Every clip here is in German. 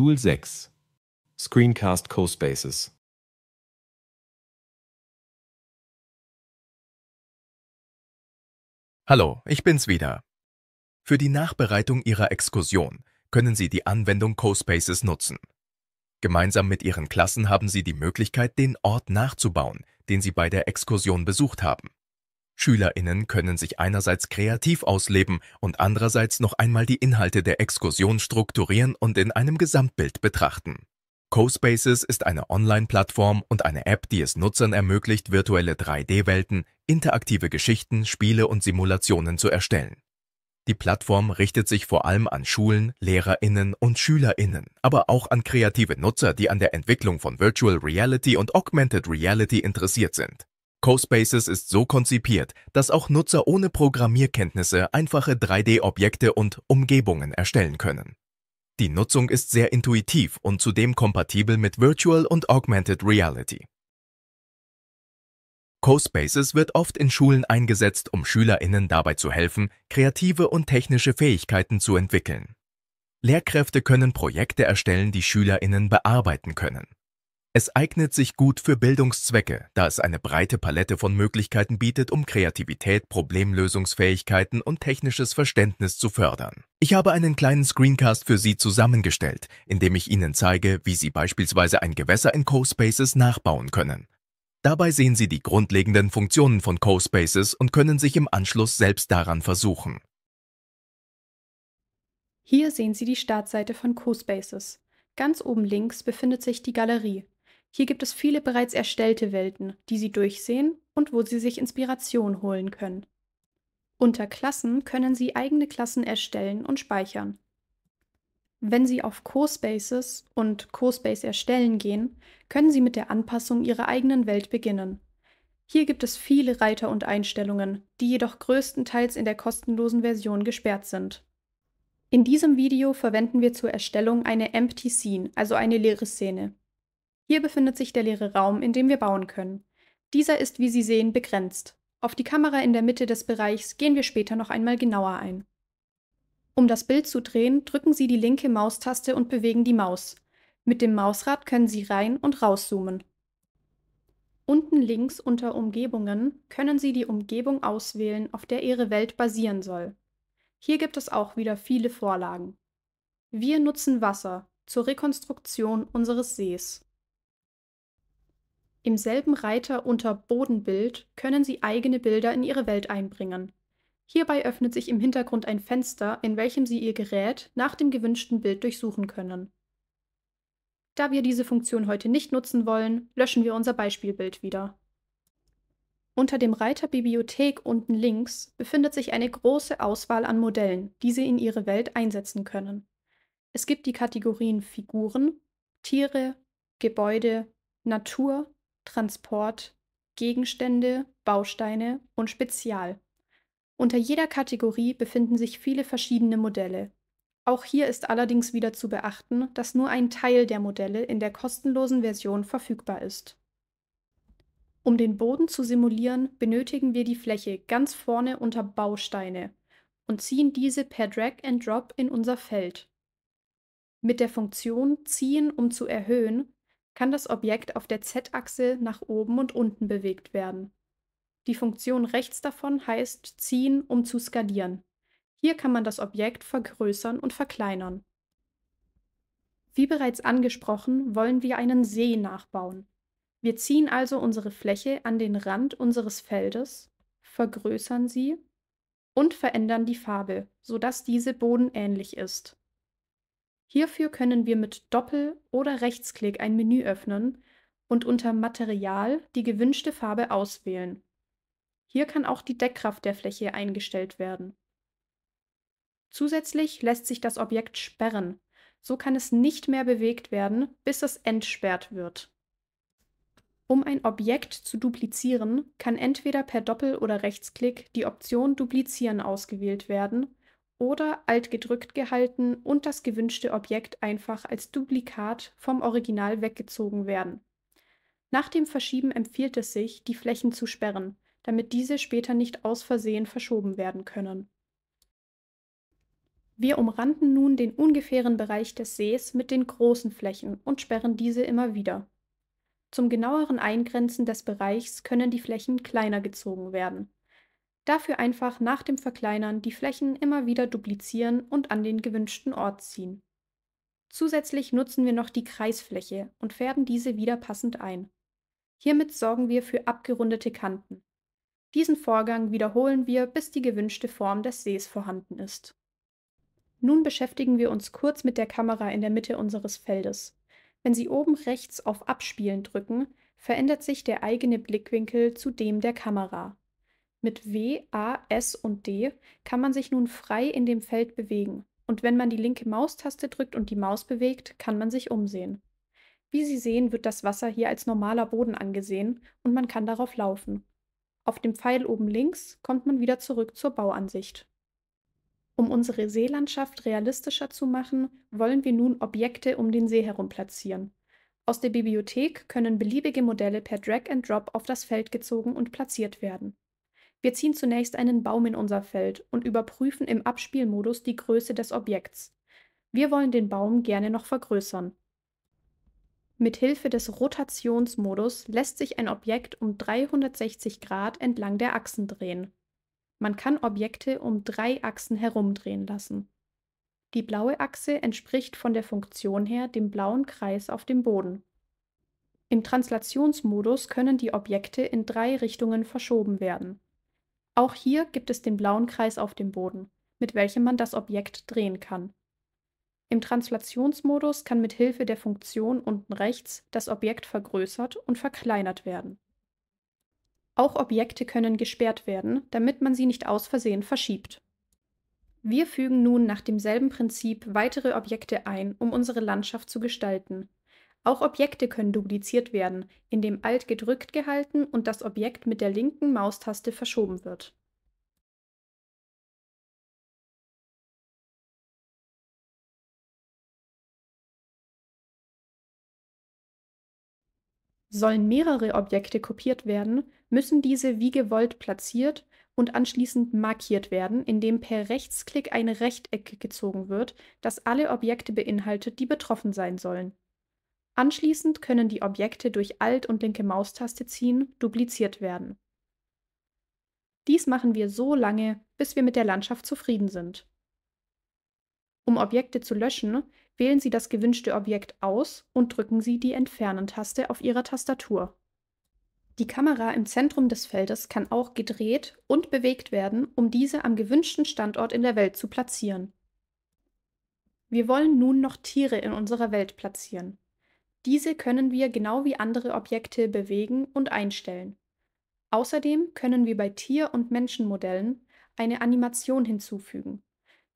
Modul 6 Screencast CoSpaces Hallo, ich bin's wieder. Für die Nachbereitung Ihrer Exkursion können Sie die Anwendung CoSpaces nutzen. Gemeinsam mit Ihren Klassen haben Sie die Möglichkeit, den Ort nachzubauen, den Sie bei der Exkursion besucht haben. SchülerInnen können sich einerseits kreativ ausleben und andererseits noch einmal die Inhalte der Exkursion strukturieren und in einem Gesamtbild betrachten. CoSpaces ist eine Online-Plattform und eine App, die es Nutzern ermöglicht, virtuelle 3D-Welten, interaktive Geschichten, Spiele und Simulationen zu erstellen. Die Plattform richtet sich vor allem an Schulen, Lehrerinnen und Schülerinnen, aber auch an kreative Nutzer, die an der Entwicklung von Virtual Reality und Augmented Reality interessiert sind. CoSpaces ist so konzipiert, dass auch Nutzer ohne Programmierkenntnisse einfache 3D-Objekte und Umgebungen erstellen können. Die Nutzung ist sehr intuitiv und zudem kompatibel mit Virtual und Augmented Reality. CoSpaces wird oft in Schulen eingesetzt, um SchülerInnen dabei zu helfen, kreative und technische Fähigkeiten zu entwickeln. Lehrkräfte können Projekte erstellen, die SchülerInnen bearbeiten können. Es eignet sich gut für Bildungszwecke, da es eine breite Palette von Möglichkeiten bietet, um Kreativität, Problemlösungsfähigkeiten und technisches Verständnis zu fördern. Ich habe einen kleinen Screencast für Sie zusammengestellt, in dem ich Ihnen zeige, wie Sie beispielsweise ein Gewässer in CoSpaces nachbauen können. Dabei sehen Sie die grundlegenden Funktionen von CoSpaces und können sich im Anschluss selbst daran versuchen. Hier sehen Sie die Startseite von CoSpaces. Ganz oben links befindet sich die Galerie, hier gibt es viele bereits erstellte Welten, die Sie durchsehen und wo Sie sich Inspiration holen können. Unter Klassen können Sie eigene Klassen erstellen und speichern. Wenn Sie auf CoSpaces und CoSpace erstellen gehen, können Sie mit der Anpassung Ihrer eigenen Welt beginnen. Hier gibt es viele Reiter und Einstellungen, die jedoch größtenteils in der kostenlosen Version gesperrt sind. In diesem Video verwenden wir zur Erstellung eine Empty Scene, also eine leere Szene, hier befindet sich der leere Raum, in dem wir bauen können. Dieser ist, wie Sie sehen, begrenzt. Auf die Kamera in der Mitte des Bereichs gehen wir später noch einmal genauer ein. Um das Bild zu drehen, drücken Sie die linke Maustaste und bewegen die Maus. Mit dem Mausrad können Sie rein- und rauszoomen. Unten links unter Umgebungen können Sie die Umgebung auswählen, auf der Ihre Welt basieren soll. Hier gibt es auch wieder viele Vorlagen. Wir nutzen Wasser zur Rekonstruktion unseres Sees. Im selben Reiter unter Bodenbild können Sie eigene Bilder in Ihre Welt einbringen. Hierbei öffnet sich im Hintergrund ein Fenster, in welchem Sie Ihr Gerät nach dem gewünschten Bild durchsuchen können. Da wir diese Funktion heute nicht nutzen wollen, löschen wir unser Beispielbild wieder. Unter dem Reiter Bibliothek unten links befindet sich eine große Auswahl an Modellen, die Sie in Ihre Welt einsetzen können. Es gibt die Kategorien Figuren, Tiere, Gebäude, Natur Transport, Gegenstände, Bausteine und Spezial. Unter jeder Kategorie befinden sich viele verschiedene Modelle. Auch hier ist allerdings wieder zu beachten, dass nur ein Teil der Modelle in der kostenlosen Version verfügbar ist. Um den Boden zu simulieren, benötigen wir die Fläche ganz vorne unter Bausteine und ziehen diese per Drag and Drop in unser Feld. Mit der Funktion Ziehen um zu erhöhen kann das Objekt auf der z-Achse nach oben und unten bewegt werden. Die Funktion rechts davon heißt ziehen, um zu skalieren. Hier kann man das Objekt vergrößern und verkleinern. Wie bereits angesprochen, wollen wir einen See nachbauen. Wir ziehen also unsere Fläche an den Rand unseres Feldes, vergrößern sie und verändern die Farbe, sodass diese bodenähnlich ist. Hierfür können wir mit Doppel oder Rechtsklick ein Menü öffnen und unter Material die gewünschte Farbe auswählen. Hier kann auch die Deckkraft der Fläche eingestellt werden. Zusätzlich lässt sich das Objekt sperren, so kann es nicht mehr bewegt werden, bis es entsperrt wird. Um ein Objekt zu duplizieren, kann entweder per Doppel- oder Rechtsklick die Option Duplizieren ausgewählt werden oder alt gedrückt gehalten und das gewünschte Objekt einfach als Duplikat vom Original weggezogen werden. Nach dem Verschieben empfiehlt es sich, die Flächen zu sperren, damit diese später nicht aus Versehen verschoben werden können. Wir umranden nun den ungefähren Bereich des Sees mit den großen Flächen und sperren diese immer wieder. Zum genaueren Eingrenzen des Bereichs können die Flächen kleiner gezogen werden. Dafür einfach nach dem Verkleinern die Flächen immer wieder duplizieren und an den gewünschten Ort ziehen. Zusätzlich nutzen wir noch die Kreisfläche und färben diese wieder passend ein. Hiermit sorgen wir für abgerundete Kanten. Diesen Vorgang wiederholen wir, bis die gewünschte Form des Sees vorhanden ist. Nun beschäftigen wir uns kurz mit der Kamera in der Mitte unseres Feldes. Wenn Sie oben rechts auf Abspielen drücken, verändert sich der eigene Blickwinkel zu dem der Kamera. Mit W, A, S und D kann man sich nun frei in dem Feld bewegen und wenn man die linke Maustaste drückt und die Maus bewegt, kann man sich umsehen. Wie Sie sehen, wird das Wasser hier als normaler Boden angesehen und man kann darauf laufen. Auf dem Pfeil oben links kommt man wieder zurück zur Bauansicht. Um unsere Seelandschaft realistischer zu machen, wollen wir nun Objekte um den See herum platzieren. Aus der Bibliothek können beliebige Modelle per Drag and Drop auf das Feld gezogen und platziert werden. Wir ziehen zunächst einen Baum in unser Feld und überprüfen im Abspielmodus die Größe des Objekts. Wir wollen den Baum gerne noch vergrößern. Mit Hilfe des Rotationsmodus lässt sich ein Objekt um 360 Grad entlang der Achsen drehen. Man kann Objekte um drei Achsen herumdrehen lassen. Die blaue Achse entspricht von der Funktion her dem blauen Kreis auf dem Boden. Im Translationsmodus können die Objekte in drei Richtungen verschoben werden auch hier gibt es den blauen Kreis auf dem Boden, mit welchem man das Objekt drehen kann. Im Translationsmodus kann mit Hilfe der Funktion unten rechts das Objekt vergrößert und verkleinert werden. Auch Objekte können gesperrt werden, damit man sie nicht aus Versehen verschiebt. Wir fügen nun nach demselben Prinzip weitere Objekte ein, um unsere Landschaft zu gestalten. Auch Objekte können dupliziert werden, indem Alt gedrückt gehalten und das Objekt mit der linken Maustaste verschoben wird. Sollen mehrere Objekte kopiert werden, müssen diese wie gewollt platziert und anschließend markiert werden, indem per Rechtsklick ein Rechteck gezogen wird, das alle Objekte beinhaltet, die betroffen sein sollen Anschließend können die Objekte durch Alt- und linke Maustaste ziehen dupliziert werden. Dies machen wir so lange, bis wir mit der Landschaft zufrieden sind. Um Objekte zu löschen, wählen Sie das gewünschte Objekt aus und drücken Sie die Entfernen-Taste auf Ihrer Tastatur. Die Kamera im Zentrum des Feldes kann auch gedreht und bewegt werden, um diese am gewünschten Standort in der Welt zu platzieren. Wir wollen nun noch Tiere in unserer Welt platzieren. Diese können wir genau wie andere Objekte bewegen und einstellen. Außerdem können wir bei Tier- und Menschenmodellen eine Animation hinzufügen.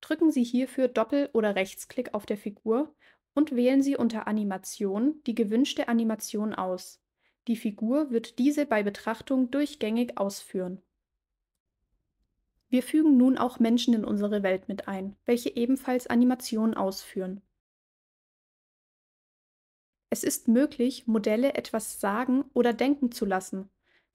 Drücken Sie hierfür Doppel- oder Rechtsklick auf der Figur und wählen Sie unter Animation die gewünschte Animation aus. Die Figur wird diese bei Betrachtung durchgängig ausführen. Wir fügen nun auch Menschen in unsere Welt mit ein, welche ebenfalls Animationen ausführen. Es ist möglich, Modelle etwas sagen oder denken zu lassen.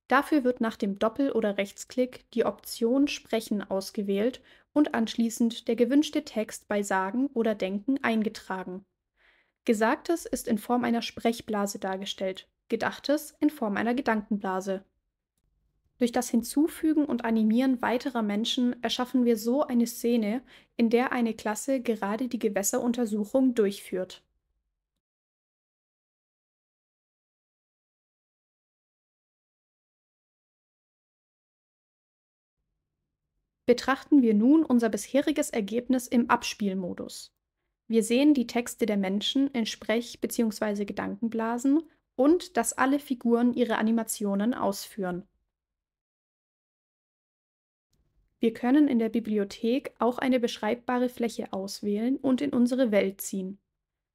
Dafür wird nach dem Doppel- oder Rechtsklick die Option Sprechen ausgewählt und anschließend der gewünschte Text bei Sagen oder Denken eingetragen. Gesagtes ist in Form einer Sprechblase dargestellt, Gedachtes in Form einer Gedankenblase. Durch das Hinzufügen und Animieren weiterer Menschen erschaffen wir so eine Szene, in der eine Klasse gerade die Gewässeruntersuchung durchführt. Betrachten wir nun unser bisheriges Ergebnis im Abspielmodus. Wir sehen die Texte der Menschen in Sprech- bzw. Gedankenblasen und dass alle Figuren ihre Animationen ausführen. Wir können in der Bibliothek auch eine beschreibbare Fläche auswählen und in unsere Welt ziehen.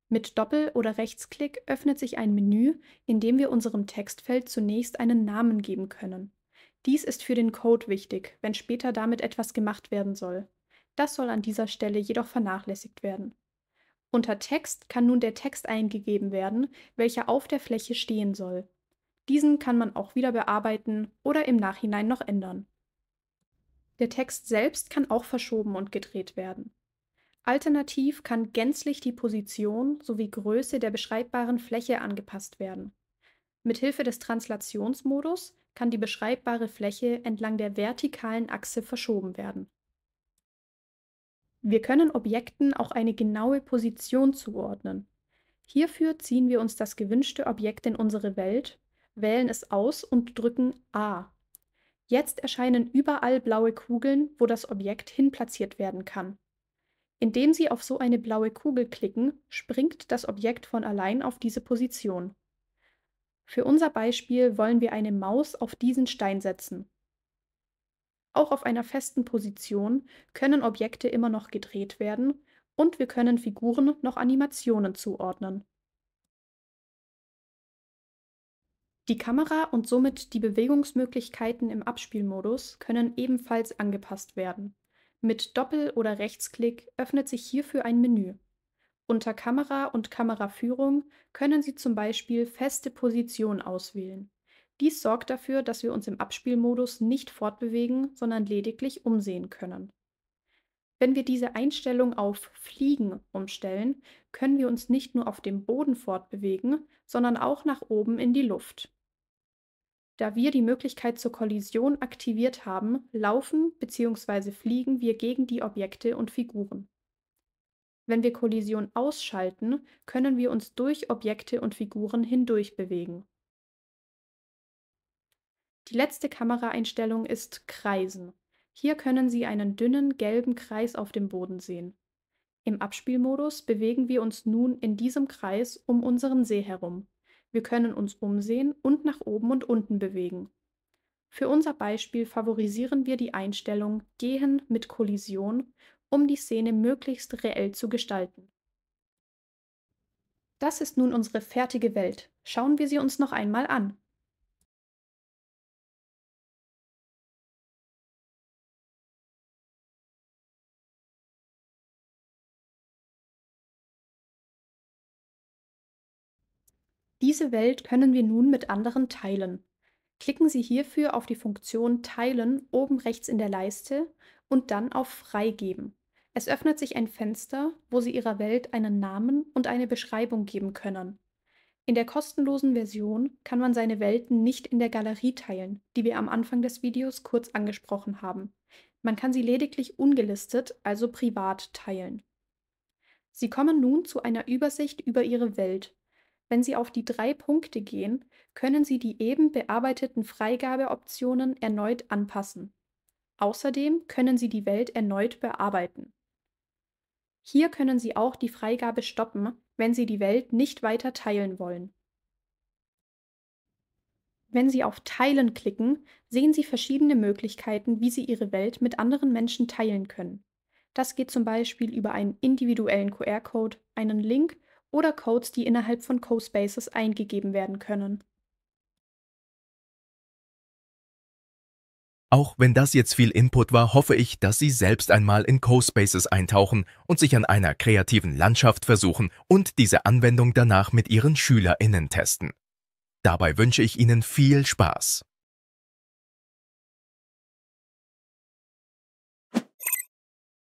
Mit Doppel- oder Rechtsklick öffnet sich ein Menü, in dem wir unserem Textfeld zunächst einen Namen geben können. Dies ist für den Code wichtig, wenn später damit etwas gemacht werden soll. Das soll an dieser Stelle jedoch vernachlässigt werden. Unter Text kann nun der Text eingegeben werden, welcher auf der Fläche stehen soll. Diesen kann man auch wieder bearbeiten oder im Nachhinein noch ändern. Der Text selbst kann auch verschoben und gedreht werden. Alternativ kann gänzlich die Position sowie Größe der beschreibbaren Fläche angepasst werden. Mithilfe des Translationsmodus kann die beschreibbare Fläche entlang der vertikalen Achse verschoben werden. Wir können Objekten auch eine genaue Position zuordnen. Hierfür ziehen wir uns das gewünschte Objekt in unsere Welt, wählen es aus und drücken A. Jetzt erscheinen überall blaue Kugeln, wo das Objekt hinplatziert werden kann. Indem Sie auf so eine blaue Kugel klicken, springt das Objekt von allein auf diese Position. Für unser Beispiel wollen wir eine Maus auf diesen Stein setzen. Auch auf einer festen Position können Objekte immer noch gedreht werden und wir können Figuren noch Animationen zuordnen. Die Kamera und somit die Bewegungsmöglichkeiten im Abspielmodus können ebenfalls angepasst werden. Mit Doppel- oder Rechtsklick öffnet sich hierfür ein Menü. Unter Kamera und Kameraführung können Sie zum Beispiel feste Position auswählen. Dies sorgt dafür, dass wir uns im Abspielmodus nicht fortbewegen, sondern lediglich umsehen können. Wenn wir diese Einstellung auf Fliegen umstellen, können wir uns nicht nur auf dem Boden fortbewegen, sondern auch nach oben in die Luft. Da wir die Möglichkeit zur Kollision aktiviert haben, laufen bzw. fliegen wir gegen die Objekte und Figuren. Wenn wir Kollision ausschalten, können wir uns durch Objekte und Figuren hindurch bewegen. Die letzte Kameraeinstellung ist Kreisen. Hier können Sie einen dünnen gelben Kreis auf dem Boden sehen. Im Abspielmodus bewegen wir uns nun in diesem Kreis um unseren See herum. Wir können uns umsehen und nach oben und unten bewegen. Für unser Beispiel favorisieren wir die Einstellung Gehen mit Kollision um die Szene möglichst reell zu gestalten. Das ist nun unsere fertige Welt. Schauen wir sie uns noch einmal an. Diese Welt können wir nun mit anderen teilen. Klicken Sie hierfür auf die Funktion Teilen oben rechts in der Leiste und dann auf Freigeben. Es öffnet sich ein Fenster, wo Sie Ihrer Welt einen Namen und eine Beschreibung geben können. In der kostenlosen Version kann man seine Welten nicht in der Galerie teilen, die wir am Anfang des Videos kurz angesprochen haben. Man kann sie lediglich ungelistet, also privat, teilen. Sie kommen nun zu einer Übersicht über Ihre Welt. Wenn Sie auf die drei Punkte gehen, können Sie die eben bearbeiteten Freigabeoptionen erneut anpassen. Außerdem können Sie die Welt erneut bearbeiten. Hier können Sie auch die Freigabe stoppen, wenn Sie die Welt nicht weiter teilen wollen. Wenn Sie auf Teilen klicken, sehen Sie verschiedene Möglichkeiten, wie Sie Ihre Welt mit anderen Menschen teilen können. Das geht zum Beispiel über einen individuellen QR-Code, einen Link oder Codes, die innerhalb von CoSpaces eingegeben werden können. Auch wenn das jetzt viel Input war, hoffe ich, dass Sie selbst einmal in Co-Spaces eintauchen und sich an einer kreativen Landschaft versuchen und diese Anwendung danach mit Ihren SchülerInnen testen. Dabei wünsche ich Ihnen viel Spaß.